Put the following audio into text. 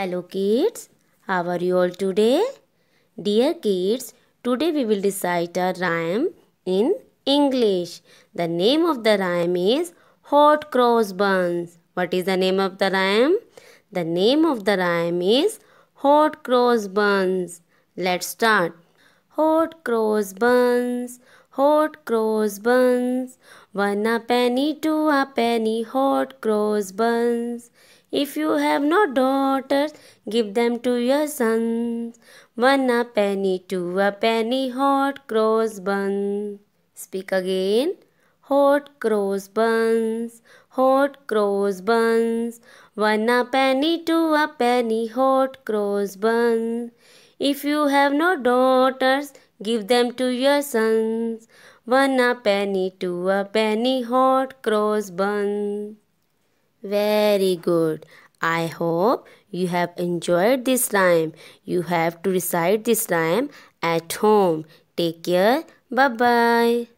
Hello kids, how are you all today? Dear kids, today we will recite a rhyme in English. The name of the rhyme is Hot Cross Buns. What is the name of the rhyme? The name of the rhyme is Hot Cross Buns. Let's start. Hot Cross Buns, hot cross buns. One a penny, two a penny, hot cross buns. If you have no daughters, give them to your sons. One a penny, two a penny, hot cross buns. Speak again. Hot cross buns, hot cross buns. One a penny, two a penny, hot cross buns. If you have no daughters, Give them to your sons. One a penny, two a penny, hot cross bun. Very good. I hope you have enjoyed this rhyme. You have to recite this rhyme at home. Take care. Bye bye.